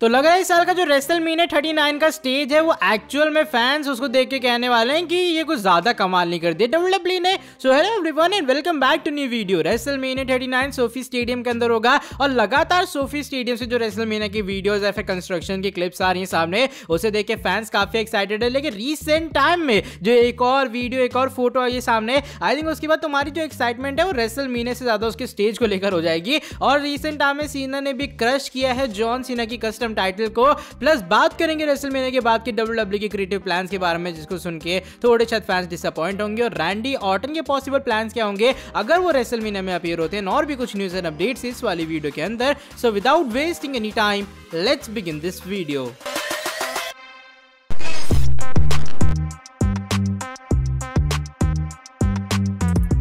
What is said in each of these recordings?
तो लग रहा है इस साल का जो रेसल मीने थर्टी नाइन का स्टेज है वो एक्चुअल में फैंस उसको देख के कहने वाले हैं कि ये कुछ ज्यादा कमाल नहीं कर दिया डब्ल्यू ने so hello everyone and welcome back to new video WrestleMania thirty nine SoFi stadium के अंदर होगा और लगातार सोफी स्टेडियम से जो रेसल मीना की वीडियोज है फिर कंस्ट्रक्शन की क्लिप्स आ रही है सामने उसे देख के फैंस काफी एक्साइटेड है लेकिन रिसेंट टाइम में जो एक और वीडियो एक और फोटो आई है सामने आई थिंक उसके बाद तुम्हारी जो एक्साइटमेंट है वो रेसल मीने से ज्यादा उसके स्टेज को लेकर हो जाएगी और रिसेंट टाइम में सीना ने भी क्रश किया है जॉन सीना की कस्टम कस्टम टाइटल को प्लस बात करेंगे रेसल मेने के बाद की डब्ल्यू डब्ल्यू की क्रिएटिव प्लान के बारे में जिसको सुन के थोड़े शायद फैंस डिसअपॉइंट होंगे और रैंडी ऑटन के पॉसिबल प्लान क्या होंगे अगर वो रेसल मीना में अपीयर होते हैं और भी कुछ न्यूज एंड अपडेट्स इस वाली वीडियो के अंदर so without wasting any time let's begin this video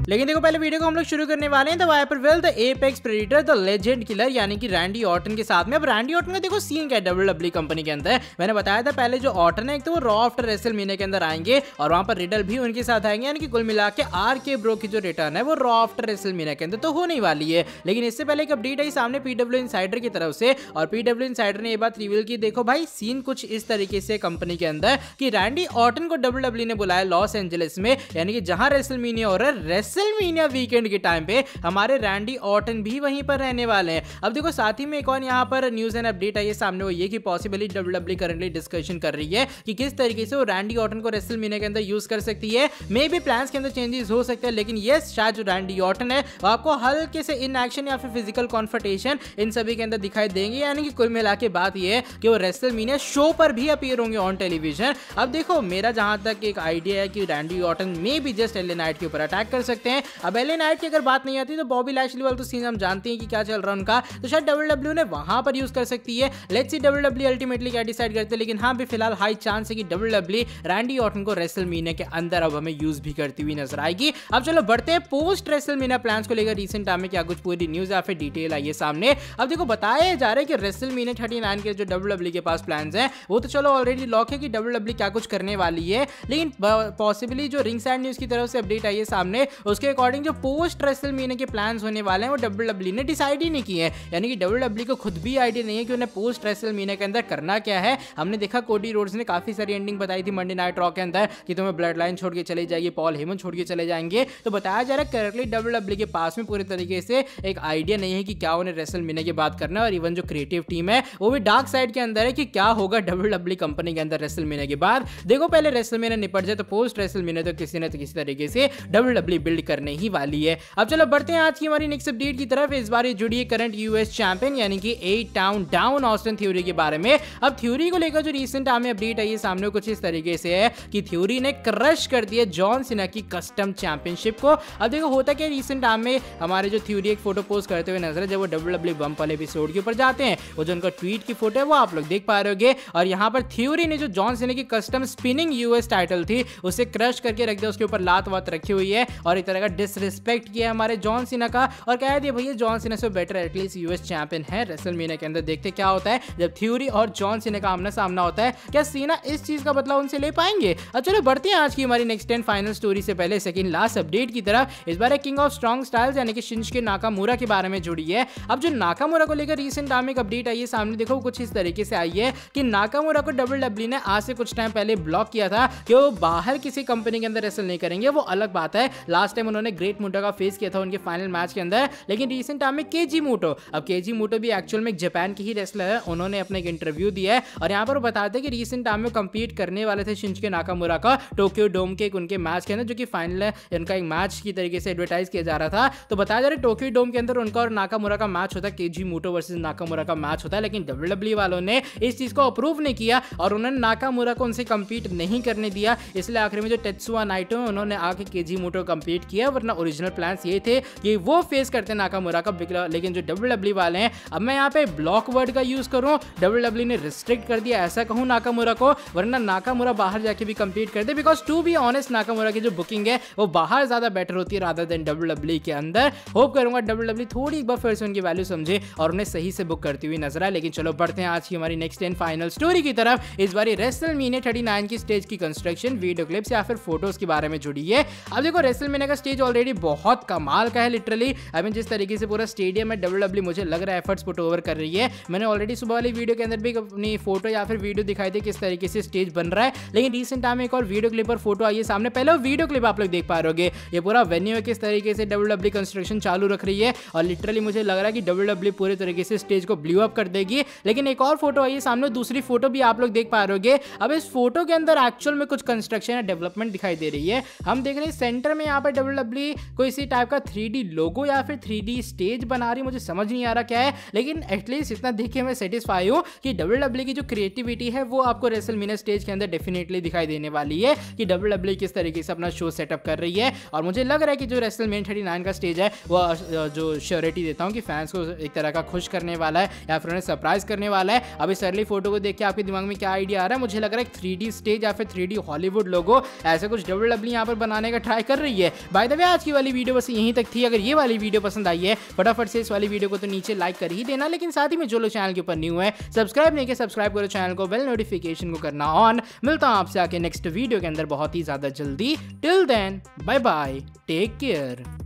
लेकिन देखो पहले वीडियो को हम लोग शुरू करने वाले हैं the Viper well the Apex Predator the Legend Killer यानी कि रैंडी ऑटन के साथ में अब रैंडी ऑटन का देखो सीन क्या डब्ल्यू डब्ल्यू कंपनी के अंदर मैंने बताया था पहले जो ऑटन है तो वो रॉ आफ्टर रेसल महीने के अंदर आएंगे और वहां पर रिडल भी उनके साथ आएंगे यानी कि कुल मिला के आर के ब्रो की जो रिटर्न है वो रॉ आफ्टर रेसल महीने के अंदर तो होने वाली है लेकिन इससे पहले एक अपडेट आई सामने पीडब्ल्यू इनसाइडर की तरफ से और पीडब्ल्यू इनसाइडर ने यह बात रिवील की देखो भाई सीन कुछ इस तरीके से कंपनी के अंदर कि रैंडी ऑटन को डब्ल्यू e ने बुलाया लॉस एंजलिस में यानी कि जहां रेसल हो रहा है रेसलमीनिया वीकेंड के टाइम पे हमारे रैंडी ऑटन भी वहीं पर रहने वाले हैं अब देखो साथ ही में एक और यहाँ पर न्यूज एंड अपडेट आई है सामने वो ये कि possibly W W currently discussion कर रही है कि किस तरीके से वो रैंडी ऑटन को रेसलमीनिया के अंदर यूज कर सकती है मे बी प्लान के अंदर चेंजेस हो सकते हैं लेकिन ये शायद जो रैंडी ऑटन है वो आपको हल्के से इन एक्शन या फिर फिजिकल कॉन्फर्टेशन इन सभी के अंदर दिखाई देंगे यानी कि कुल मिला के बात यह है कि वो रेसलमीनिया शो पर भी अपीयर होंगे ऑन टेलीविजन अब देखो मेरा जहां तक एक आइडिया है कि रैंडी ऑटन मे भी जस्ट एलिनाइट के ऊपर अटैक कर सकते सकते हैं अब एल नाइट की अगर बात नहीं आती तो बॉबी लैशली वाले तो सीन हम जानते हैं कि क्या चल रहा है उनका तो शायद डब्ल्यू डब्ल्यू e ने वहां पर यूज कर सकती है let's see W W ultimately क्या डिसाइड करते हैं लेकिन हाँ भी फिलहाल हाई चांस है कि डब्ल्यू डब्ल्यू रैंडी ऑटन को रेसल मीना के अंदर अब हमें यूज भी करती हुई नजर आएगी अब चलो बढ़ते हैं पोस्ट रेसल मीना प्लान को लेकर रिसेंट टाइम में क्या कुछ पूरी न्यूज या फिर डिटेल आई है सामने अब देखो बताया जा रहा है कि रेसल मीना थर्टी नाइन के जो डब्ल्यू डब्ल्यू e के पास प्लान है वो तो चलो ऑलरेडी लॉक है कि डब्ल्यू डब्ल्यू e क्या कुछ करने वाली है लेकिन पॉसिबली जो रिंग साइड न्यूज की तरफ से अपडेट आई है सामने उसके अकॉर्डिंग जो पोस्ट रेसल मीना के प्लान होने वाले हैं वो डब्ल्यू डब्ल्यू e ने डिसाइड ही नहीं किए हैं यानी कि डब्ल्यू डब्ल्यू e को खुद भी आइडिया नहीं है कि उन्हें पोस्ट रेसल मीना के अंदर करना क्या है हमने देखा कोडी रोड्स ने काफ़ी सारी एंडिंग बताई थी मंडे नाइट रॉक के अंदर कि तुम्हें ब्लड लाइन छोड़ के चले जाइए पॉल हेमन छोड़ के चले जाएंगे तो बताया जा रहा है करेक्टली डब्ल्यू डब्ल्यू के पास में पूरे तरीके से एक आइडिया नहीं है कि क्या उन्हें रेसल मीना की बात करना है और इवन जो क्रिएटिव टीम है वो भी डार्क साइड के अंदर है कि क्या होगा डब्ल्यू डब्ल्यू कंपनी के अंदर रेसल मीना के बाद देखो पहले रेसल मीना निपट जाए तो पोस्ट रेसल मीना तो किसी ना तो किसी तरीके से डब्ल्यू डब्ल्यू बिल्ड करने ही वाली है अब चलो बढ़ते हैं आज की हमारी नेक्स्ट अपडेट की तरफ इस बार जुड़ी है करंट यूएस चैंपियन यानी कि A Town Down Austin Theory के बारे में अब थ्योरी को लेकर जो रिसेंट हमें अपडेट आई है सामने कुछ इस तरीके से है कि थ्योरी ने क्रश कर दिया जॉन सिन्हा की कस्टम चैंपियनशिप को अब देखो होता क्या रिसेंट टाइम में हमारे जो थ्योरी एक फोटो पोस्ट करते हुए नजर है जब वो डब्ल्यू डब्ल्यू बम वाले एपिसोड के ऊपर जाते हैं वो जो उनका ट्वीट की फोटो है वो आप लोग देख पा रहे हो और यहाँ पर थ्योरी ने जो जॉन सिन्हा की कस्टम स्पिनिंग यूएस टाइटल थी उसे क्रश करके रख दिया उसके ऊपर लात वात रखी हुई है और एक करेगा डिसरिस्पेक्ट किया हमारे जॉन सीना का और कह दिया भैया जॉन सीना से बेटर एटलीस्ट यूएस चैंपियन है रेसल मीना के अंदर देखते क्या होता है जब थ्योरी और जॉन सीना का आमना सामना होता है क्या सीना इस चीज का बदलाव उनसे ले पाएंगे अब चलो बढ़ते हैं आज की हमारी नेक्स्ट टेन फाइनल स्टोरी से पहले सेकंड लास्ट अपडेट की तरफ इस बार है किंग ऑफ स्ट्रॉन्ग स्टाइल यानी कि शिंज के नाकामूरा के बारे में जुड़ी है अब जो नाकामूरा को लेकर रिसेंट टाइम एक अपडेट आई है सामने देखो कुछ इस तरीके से आई है कि नाकामूरा को डब्ल्यू डब्ल्यू e ने आज से कुछ टाइम पहले ब्लॉक किया था कि वो बाहर किसी कंपनी के अंदर रेसल नहीं करेंगे वो अलग बात है लास्ट टाइम टाइम उन्होंने ग्रेट मोटो का फेस किया था उनके फाइनल मैच के अंदर लेकिन रिसेंट टाइम में के जी मोटो अब के जी मोटो भी एक्चुअल में जापान के ही रेसलर है उन्होंने अपने एक इंटरव्यू दिया है और यहाँ पर बताते हैं कि रिसेंट टाइम में कम्पीट करने वाले थे शिंच के नाकामुरा का टोक्यो डोम के उनके मैच के अंदर जो कि फाइनल है उनका एक मैच की तरीके से एडवर्टाइज किया जा रहा था तो बताया जा रहा है टोक्यो डोम के अंदर उनका और नाकामुरा का मैच होता है के जी मोटो वर्सेज नाकामुरा का मैच होता है लेकिन डब्ल्यू e वालों ने इस चीज़ को अप्रूव नहीं किया और उन्होंने नाकामुरा को उनसे कम्पीट नहीं करने दिया इसलिए आखिर में जो टेट्सुआ नाइटो है उन्होंने आके के जी मोटो कम्पीट अपडेट किया वरना ओरिजिनल प्लान्स ये थे कि वो फेस करते नाकामुरा का बिगला लेकिन जो डब्ल्यू डब्ल्यू e वाले हैं अब मैं यहाँ पे ब्लॉक वर्ड का यूज़ करूँ डब्ल्यू डब्ल्यू e ने रिस्ट्रिक्ट कर दिया ऐसा कहूँ नाकामुरा को वरना नाकामुरा बाहर जाके भी कम्पीट कर दे because to be honest Nakamura की जो बुकिंग है वो बाहर ज़्यादा बेटर होती है राधा देन डब्ल्यू डब्ल्यू के अंदर होप करूंगा डब्ल्यू डब्ल्यू थोड़ी एक बार फिर से उनकी वैल्यू समझे और उन्हें सही से बुक करती हुई नजर आए लेकिन चलो बढ़ते हैं आज की हमारी नेक्स्ट एंड फाइनल स्टोरी की तरफ इस बार रेसल मीने थर्टी की स्टेज की कंस्ट्रक्शन वीडियो क्लिप्स या फिर फोटोज के बारे में जुड़ी है अब देखो रेसल मीने स्टेज ऑलरेडी बहुत कमाल का है लिटरली आई मीन जिस तरीके से पूरा स्टेडियम है डब्ल्यू डब्ल्यू e मुझे लग रहा है एफर्ट्स पुट ओवर कर रही है मैंने ऑलरेडी सुबह वाली वीडियो के अंदर भी अपनी फोटो या फिर वीडियो दिखाई थी किस तरीके से स्टेज बन रहा है लेकिन रिसेंट टाइम एक और वीडियो क्लिप और फोटो आई है सामने पहले वीडियो क्लिप आप लोग देख पा रहे ये पूरा वेन्यू है किस तरीके से डब्ल्यू डब्ल्यू कंस्ट्रक्शन चालू रख रही है और लिटरली मुझे लग रहा है कि डब्ल्यू डब्ल्यू e पूरे तरीके से स्टेज को ब्लू अप कर देगी लेकिन एक और फोटो आई है सामने दूसरी फोटो भी आप लोग देख पा रहे अब इस फोटो के अंदर एक्चुअल में कुछ कंस्ट्रक्शन या डेवलपमेंट दिखाई दे रही है हम देख रहे हैं सेंटर में यहाँ पर डब्ल्यू मतलब कोई इसी टाइप का थ्री लोगो या फिर थ्री स्टेज बना रही मुझे समझ नहीं आ रहा क्या है लेकिन एटलीस्ट इतना देखिए मैं सेटिस्फाई हूँ कि डब्ल्यू e की जो क्रिएटिविटी है वो आपको रेसल मीना स्टेज के अंदर डेफिनेटली दिखाई देने वाली है कि डब्ल्यू e किस तरीके से अपना शो सेटअप कर रही है और मुझे लग रहा है कि जो रेसल मीन थर्टी का स्टेज है वो जो श्योरिटी देता हूँ कि फैंस को एक तरह का खुश करने वाला है या फिर उन्हें सरप्राइज करने वाला है अब इस अर्ली फोटो को देख के आपके दिमाग में क्या आइडिया आ रहा है मुझे लग रहा है थ्री स्टेज या फिर थ्री हॉलीवुड लोगो ऐसा कुछ डब्ल्यू e यहाँ पर बनाने का ट्राई कर रही है बाय द वे आज की वाली वीडियो बस यहीं तक थी अगर ये वाली वीडियो पसंद आई है फटाफट से इस वाली वीडियो को तो नीचे लाइक कर ही देना लेकिन साथ ही में जो लोग चैनल के ऊपर न्यू है सब्सक्राइब नहीं किया सब्सक्राइब करो चैनल को बेल नोटिफिकेशन को करना ऑन मिलता हूँ आपसे आके नेक्स्ट वीडियो के अंदर बहुत ही ज़्यादा जल्दी till then bye bye take care